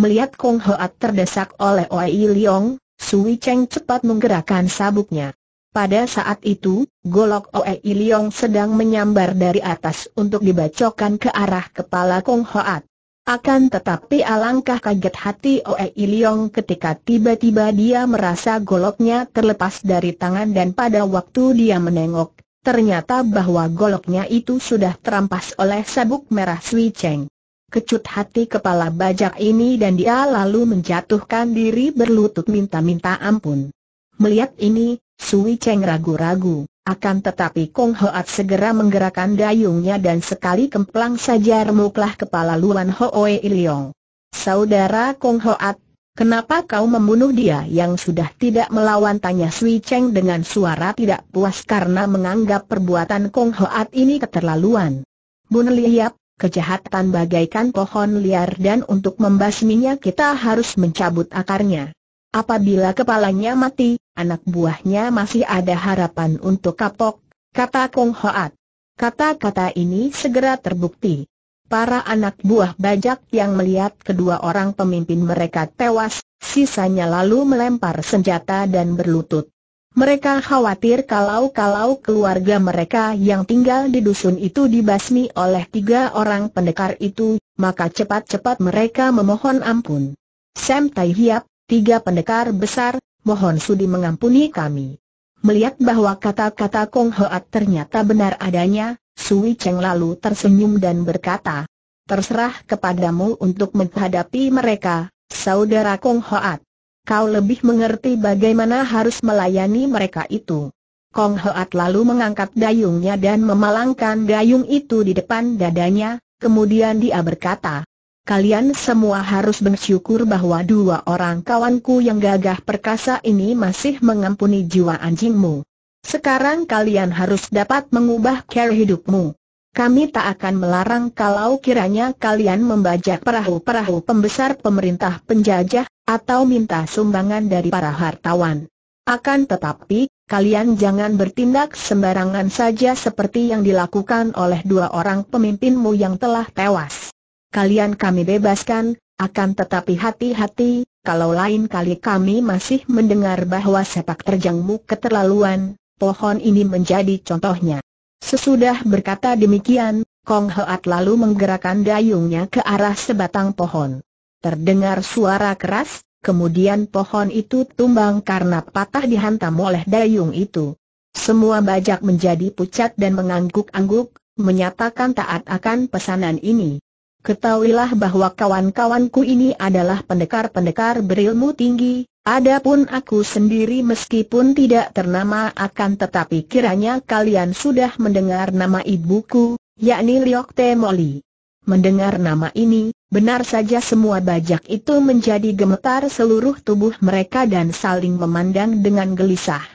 Melihat Kong Hoat terdesak oleh Oei Liong, Sui Cheng cepat menggerakkan sabuknya. Pada saat itu, golok Oe Iliong sedang menyambar dari atas untuk dibacokan ke arah kepala Kong Hoat. Akan tetapi alangkah kaget hati Oe Iliong ketika tiba-tiba dia merasa goloknya terlepas dari tangan dan pada waktu dia menengok, ternyata bahwa goloknya itu sudah terampas oleh sabuk merah Sui Cheng kecut hati kepala bajak ini dan dia lalu menjatuhkan diri berlutut minta-minta ampun. Melihat ini, Sui Cheng ragu-ragu, akan tetapi Kong Hoat segera menggerakkan dayungnya dan sekali kemplang saja remuklah kepala Luan Hoe Iliong. Saudara Kong Hoat, kenapa kau membunuh dia yang sudah tidak melawan tanya Sui Cheng dengan suara tidak puas karena menganggap perbuatan Kong Hoat ini keterlaluan. Bun Liap, kejahatan bagaikan pohon liar dan untuk membasminya kita harus mencabut akarnya. Apabila kepalanya mati, anak buahnya masih ada harapan untuk kapok, kata Kong Hoat. Kata-kata ini segera terbukti. Para anak buah bajak yang melihat kedua orang pemimpin mereka tewas, sisanya lalu melempar senjata dan berlutut. Mereka khawatir kalau-kalau keluarga mereka yang tinggal di dusun itu dibasmi oleh tiga orang pendekar itu, maka cepat-cepat mereka memohon ampun. Sam Tai Hiap, tiga pendekar besar, mohon sudi mengampuni kami. Melihat bahwa kata-kata Kong Hoat ternyata benar adanya, Sui Cheng lalu tersenyum dan berkata, Terserah kepadamu untuk menghadapi mereka, saudara Kong Hoat. Kau lebih mengerti bagaimana harus melayani mereka itu. Kong Hoat lalu mengangkat dayungnya dan memalangkan dayung itu di depan dadanya, kemudian dia berkata, kalian semua harus bersyukur bahwa dua orang kawanku yang gagah perkasa ini masih mengampuni jiwa anjingmu. Sekarang kalian harus dapat mengubah cara hidupmu. Kami tak akan melarang kalau kiranya kalian membajak perahu-perahu pembesar pemerintah penjajah, atau minta sumbangan dari para hartawan. Akan tetapi, kalian jangan bertindak sembarangan saja seperti yang dilakukan oleh dua orang pemimpinmu yang telah tewas kalian kami bebaskan, akan tetapi hati-hati, kalau lain kali kami masih mendengar bahwa sepak terjangmu keterlaluan, pohon ini menjadi contohnya. Sesudah berkata demikian, Kong Hoat lalu menggerakkan dayungnya ke arah sebatang pohon. Terdengar suara keras, kemudian pohon itu tumbang karena patah dihantam oleh dayung itu. Semua bajak menjadi pucat dan mengangguk-angguk, menyatakan taat akan pesanan ini. Ketahuilah bahwa kawan-kawanku ini adalah pendekar-pendekar berilmu tinggi, adapun aku sendiri meskipun tidak ternama akan tetapi kiranya kalian sudah mendengar nama ibuku, yakni Liok Te Moli. Mendengar nama ini, benar saja semua bajak itu menjadi gemetar seluruh tubuh mereka dan saling memandang dengan gelisah.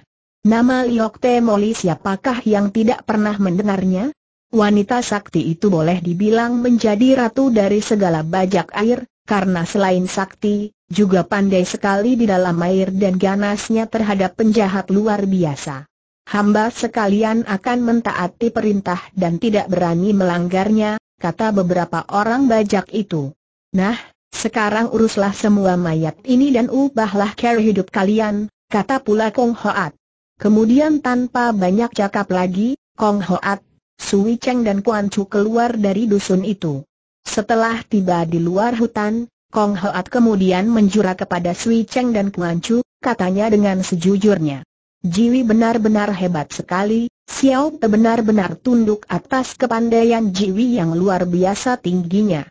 Nama Liok Te Moli siapakah yang tidak pernah mendengarnya? wanita sakti itu boleh dibilang menjadi ratu dari segala bajak air, karena selain sakti, juga pandai sekali di dalam air dan ganasnya terhadap penjahat luar biasa. Hamba sekalian akan mentaati perintah dan tidak berani melanggarnya, kata beberapa orang bajak itu. Nah, sekarang uruslah semua mayat ini dan ubahlah cara hidup kalian, kata pula Kong Hoat. Kemudian tanpa banyak cakap lagi, Kong Hoat Sui Cheng dan Kuan Chu keluar dari dusun itu. Setelah tiba di luar hutan, Kong Hoat kemudian menjura kepada Sui Cheng dan Kuan Chu, katanya dengan sejujurnya. Jiwi benar-benar hebat sekali, Xiao Te benar-benar tunduk atas kepandaian Jiwi yang luar biasa tingginya.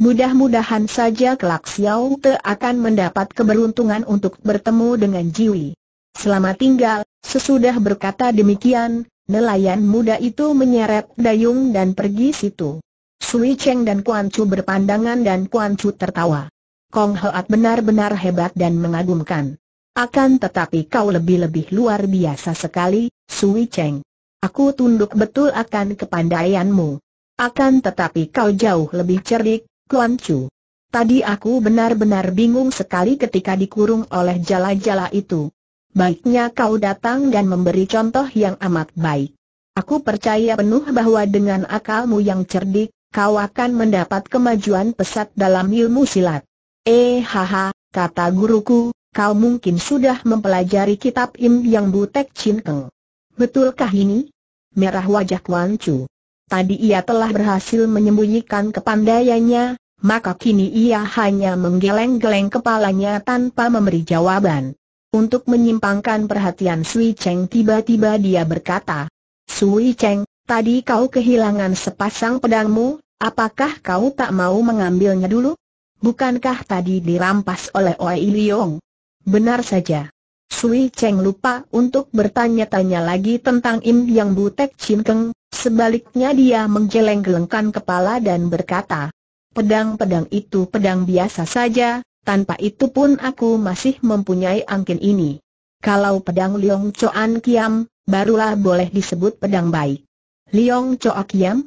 Mudah-mudahan saja kelak Xiao Te akan mendapat keberuntungan untuk bertemu dengan Jiwi. Selamat tinggal, sesudah berkata demikian, Nelayan muda itu menyeret dayung dan pergi situ. Sui Cheng dan Kuan Chu berpandangan dan Kuan Chu tertawa. Kong Heat benar-benar hebat dan mengagumkan. Akan tetapi kau lebih-lebih luar biasa sekali, Sui Cheng. Aku tunduk betul akan kepandaianmu. Akan tetapi kau jauh lebih cerdik, Kuan Chu. Tadi aku benar-benar bingung sekali ketika dikurung oleh jala-jala itu. Baiknya kau datang dan memberi contoh yang amat baik. Aku percaya penuh bahwa dengan akalmu yang cerdik, kau akan mendapat kemajuan pesat dalam ilmu silat. Eh haha, kata guruku, kau mungkin sudah mempelajari kitab Im Yang Butek Chin Betulkah ini? Merah wajah Kuan Chu. Tadi ia telah berhasil menyembunyikan kepandaiannya, maka kini ia hanya menggeleng-geleng kepalanya tanpa memberi jawaban. Untuk menyimpangkan perhatian Sui Cheng tiba-tiba dia berkata, Sui Cheng, tadi kau kehilangan sepasang pedangmu, apakah kau tak mau mengambilnya dulu? Bukankah tadi dirampas oleh Oi Liong? Benar saja. Sui Cheng lupa untuk bertanya-tanya lagi tentang Im Yang Butek Chin Keng, sebaliknya dia menggeleng-gelengkan kepala dan berkata, Pedang-pedang itu pedang biasa saja, tanpa itu pun aku masih mempunyai angkin ini. Kalau pedang Liong Choan Kiam, barulah boleh disebut pedang baik. Liong Choan Kiam?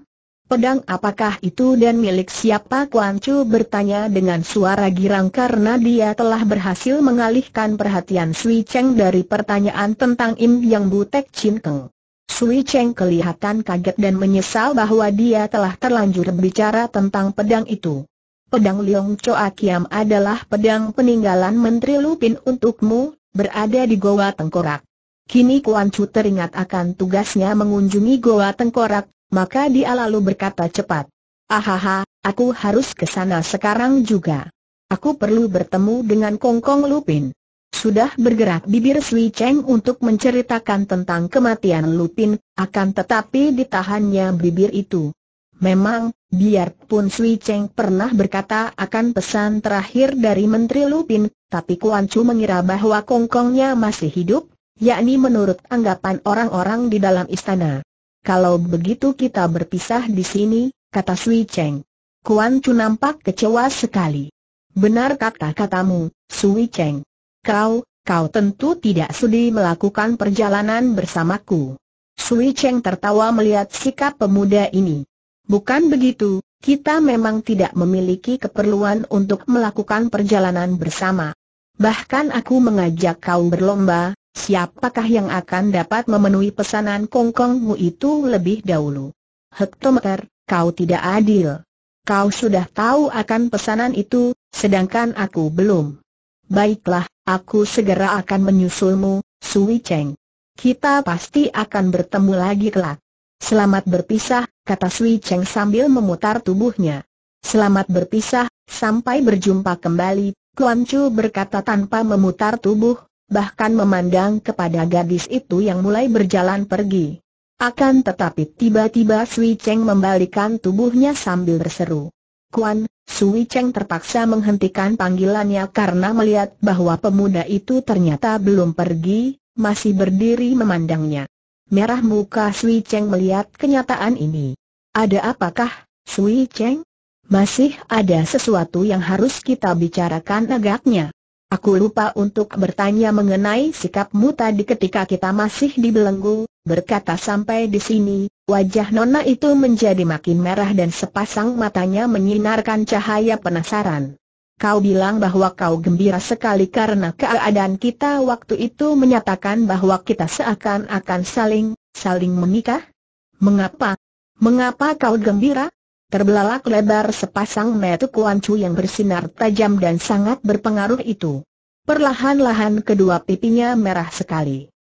Pedang apakah itu dan milik siapa Kuan Chu bertanya dengan suara girang karena dia telah berhasil mengalihkan perhatian Sui Cheng dari pertanyaan tentang Im Yang Butek Chin Keng. Sui Cheng kelihatan kaget dan menyesal bahwa dia telah terlanjur bicara tentang pedang itu pedang Liong Choa Kiam adalah pedang peninggalan Menteri Lupin untukmu, berada di Goa Tengkorak. Kini Kuan Chu teringat akan tugasnya mengunjungi Goa Tengkorak, maka dia lalu berkata cepat. Ahaha, aku harus ke sana sekarang juga. Aku perlu bertemu dengan Kong Kong Lupin. Sudah bergerak bibir Sui Cheng untuk menceritakan tentang kematian Lupin, akan tetapi ditahannya bibir itu. Memang, Biarpun Sui Cheng pernah berkata akan pesan terakhir dari Menteri Lupin, tapi Kuan Chu mengira bahwa kongkongnya masih hidup, yakni menurut anggapan orang-orang di dalam istana. Kalau begitu kita berpisah di sini, kata Sui Cheng. Kuan Chu nampak kecewa sekali. Benar kata-katamu, Sui Cheng. Kau, kau tentu tidak sudi melakukan perjalanan bersamaku. Sui Cheng tertawa melihat sikap pemuda ini. Bukan begitu, kita memang tidak memiliki keperluan untuk melakukan perjalanan bersama. Bahkan aku mengajak kau berlomba, siapakah yang akan dapat memenuhi pesanan kongkongmu itu lebih dahulu. Hektometer, kau tidak adil. Kau sudah tahu akan pesanan itu, sedangkan aku belum. Baiklah, aku segera akan menyusulmu, Sui Cheng. Kita pasti akan bertemu lagi kelak. Selamat berpisah, kata Sui Cheng sambil memutar tubuhnya. Selamat berpisah, sampai berjumpa kembali, Kuan Chu berkata tanpa memutar tubuh, bahkan memandang kepada gadis itu yang mulai berjalan pergi. Akan tetapi tiba-tiba Sui Cheng membalikan tubuhnya sambil berseru. Kuan, Sui Cheng terpaksa menghentikan panggilannya karena melihat bahwa pemuda itu ternyata belum pergi, masih berdiri memandangnya. Merah muka Sui Cheng melihat kenyataan ini. Ada apakah, Sui Cheng? Masih ada sesuatu yang harus kita bicarakan agaknya. Aku lupa untuk bertanya mengenai sikapmu tadi ketika kita masih dibelenggu, berkata sampai di sini, wajah Nona itu menjadi makin merah dan sepasang matanya menyinarkan cahaya penasaran kau bilang bahwa kau gembira sekali karena keadaan kita waktu itu menyatakan bahwa kita seakan-akan saling, saling menikah? Mengapa? Mengapa kau gembira? Terbelalak lebar sepasang mata Kuan Chu yang bersinar tajam dan sangat berpengaruh itu. Perlahan-lahan kedua pipinya merah sekali.